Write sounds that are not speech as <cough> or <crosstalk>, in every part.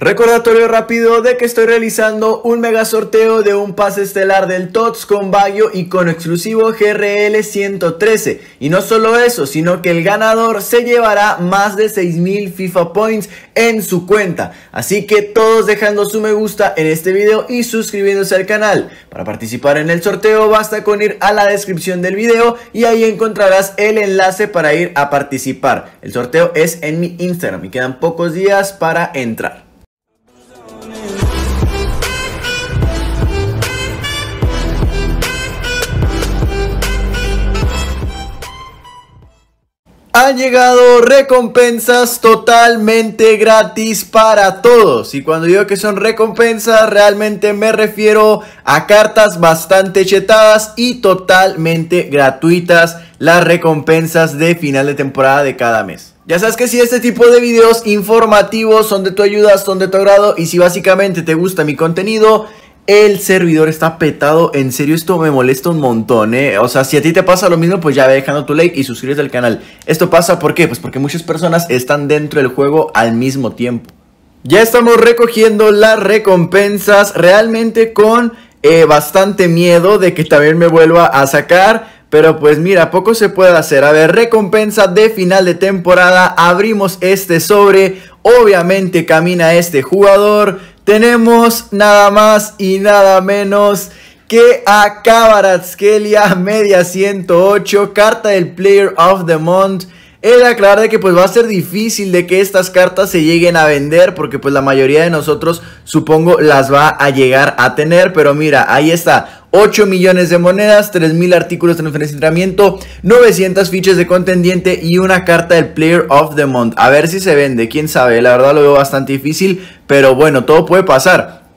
Recordatorio rápido de que estoy realizando un mega sorteo de un pase estelar del TOTS con Bayo y con exclusivo GRL 113. Y no solo eso, sino que el ganador se llevará más de 6000 FIFA Points en su cuenta. Así que todos dejando su me gusta en este video y suscribiéndose al canal. Para participar en el sorteo basta con ir a la descripción del video y ahí encontrarás el enlace para ir a participar. El sorteo es en mi Instagram y quedan pocos días para entrar. Han llegado recompensas totalmente gratis para todos. Y cuando digo que son recompensas, realmente me refiero a cartas bastante chetadas y totalmente gratuitas las recompensas de final de temporada de cada mes. Ya sabes que si este tipo de videos informativos son de tu ayuda, son de tu agrado y si básicamente te gusta mi contenido, el servidor está petado. En serio, esto me molesta un montón, ¿eh? O sea, si a ti te pasa lo mismo, pues ya ve dejando tu like y suscríbete al canal. Esto pasa, ¿por qué? Pues porque muchas personas están dentro del juego al mismo tiempo. Ya estamos recogiendo las recompensas realmente con eh, bastante miedo de que también me vuelva a sacar. Pero pues mira, poco se puede hacer. A ver, recompensa de final de temporada. Abrimos este sobre. Obviamente camina este jugador tenemos nada más y nada menos que a Kabaratskelia Media 108, carta del Player of the Month era claro de que pues va a ser difícil de que estas cartas se lleguen a vender porque pues la mayoría de nosotros supongo las va a llegar a tener, pero mira, ahí está. 8 millones de monedas, 3.000 artículos de enfrentamiento, 900 fichas de contendiente y una carta del Player of the Month. A ver si se vende, quién sabe, la verdad lo veo bastante difícil, pero bueno, todo puede pasar.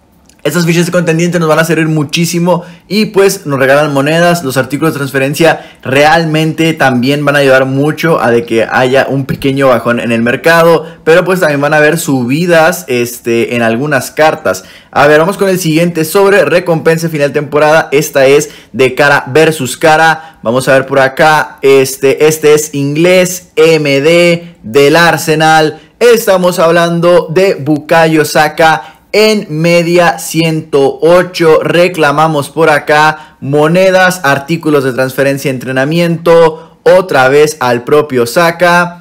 Estas fichas de contendiente nos van a servir muchísimo y pues nos regalan monedas, los artículos de transferencia realmente también van a ayudar mucho a de que haya un pequeño bajón en el mercado, pero pues también van a haber subidas este, en algunas cartas. A ver, vamos con el siguiente sobre recompensa final temporada, esta es de cara versus cara, vamos a ver por acá, este, este es inglés, MD, del Arsenal, estamos hablando de Bukayo Saka en media 108. Reclamamos por acá monedas, artículos de transferencia, entrenamiento, otra vez al propio Saka.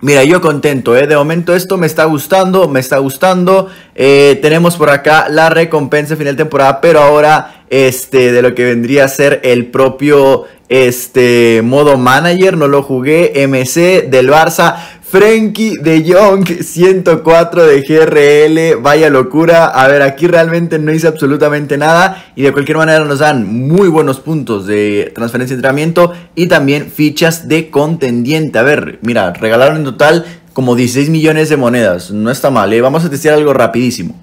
Mira, yo contento, ¿eh? de momento esto me está gustando, me está gustando. Eh, tenemos por acá la recompensa final de temporada, pero ahora este, de lo que vendría a ser el propio este, modo manager, no lo jugué, MC del Barça. Frankie de Jong, 104 de GRL, vaya locura. A ver, aquí realmente no hice absolutamente nada y de cualquier manera nos dan muy buenos puntos de transferencia y entrenamiento y también fichas de contendiente. A ver, mira, regalaron en total como 16 millones de monedas, no está mal, ¿eh? vamos a testear algo rapidísimo.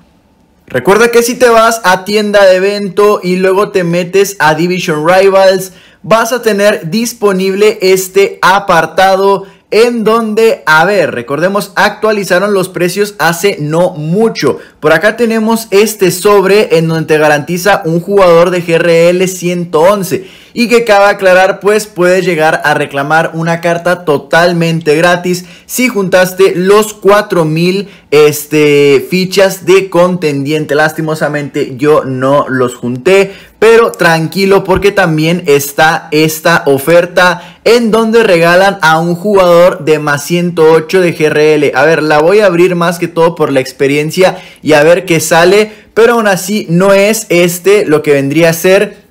Recuerda que si te vas a tienda de evento y luego te metes a Division Rivals, vas a tener disponible este apartado en donde, a ver, recordemos, actualizaron los precios hace no mucho. Por acá tenemos este sobre en donde garantiza un jugador de GRL 111 y que cabe aclarar pues puedes llegar a reclamar una carta totalmente gratis si juntaste los 4000 este, fichas de contendiente. Lastimosamente yo no los junté, pero tranquilo porque también está esta oferta en donde regalan a un jugador de más 108 de GRL. A ver, la voy a abrir más que todo por la experiencia y a ver qué sale, pero aún así no es este lo que vendría a ser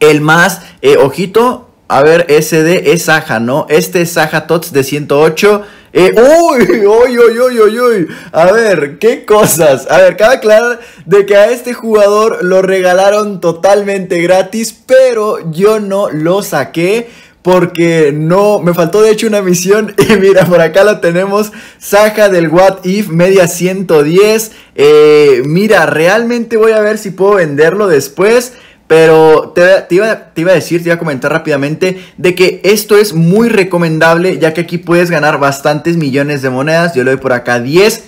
el más, eh, ojito, a ver, de es Saja, ¿no? Este es Saja Tots de 108. Eh, uy, uy, uy, uy, uy, uy. A ver, qué cosas. A ver, cabe aclarar de que a este jugador lo regalaron totalmente gratis, pero yo no lo saqué porque no, me faltó de hecho una misión <laughs> y mira, por acá lo tenemos, Saja del What If, media 110, eh, mira, realmente voy a ver si puedo venderlo después, pero te, iba, a decir, te iba a comentar rápidamente de que esto es muy recomendable ya que aquí puedes ganar bastantes millones de monedas. Yo le doy por acá 10.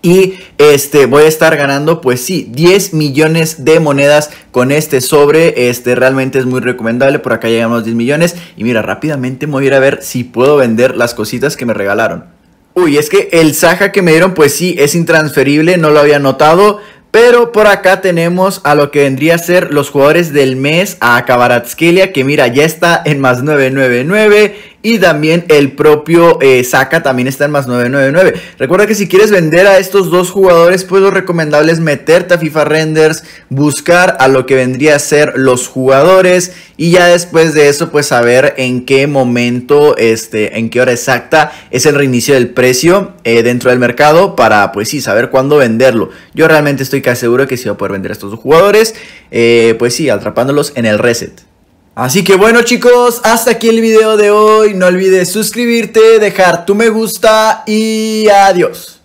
Y este voy a estar ganando, pues sí, 10 millones de monedas con este sobre. Este realmente es muy recomendable. Por acá llegamos a 10 millones. Y mira, rápidamente voy a ir a ver si puedo vender las cositas que me regalaron. Uy, es que el Saja que me dieron, pues sí, es intransferible, no lo había notado. Pero por acá tenemos a lo que vendría a ser los jugadores del mes, a Kabaratskelia, que mira, ya está en más 999 y también el propio saca eh, Saka también está en más 999. Recuerda que si quieres vender a estos dos jugadores, pues lo recomendable es meterte a FIFA Renders, buscar a lo que vendría a ser los jugadores y ya después de eso, pues saber en qué momento, este, en qué hora exacta es el reinicio del precio eh, dentro del mercado para, pues sí, saber cuándo venderlo. Yo realmente estoy casi seguro que si va a poder vender a estos dos jugadores, eh, pues sí, atrapándolos en el reset. Así que bueno chicos, hasta aquí el video de hoy. No olvides suscribirte, dejar tu me gusta y adiós.